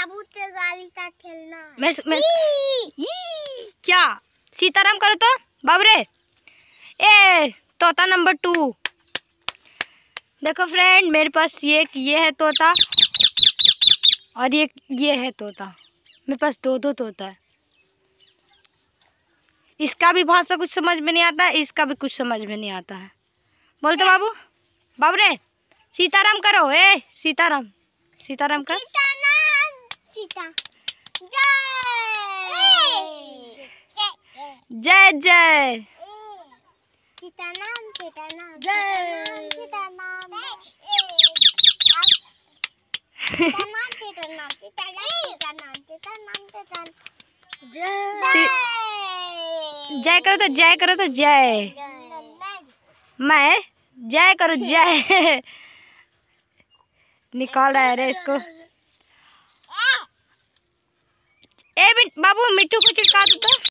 बाबू के गाली का खेलना मेरे, मेरे, ई! ई! क्या सीताराम करो तो बाबरे ए तोता नंबर टू देखो फ्रेंड मेरे पास ये ये है तोता और ये ये है तोता मेरे पास दो दो तोता है इसका भी भाषा कुछ समझ में नहीं आता है इसका भी कुछ समझ में नहीं आता है बोलते तो बाबू बाबरे सीताराम करो ए सीताराम सीताराम कर सीता जय जय जय करो तो जय करो तो जय मैं जय करो जय निकाल रहा है रे इसको ए बाबू मिट्टू को चिपका दो तो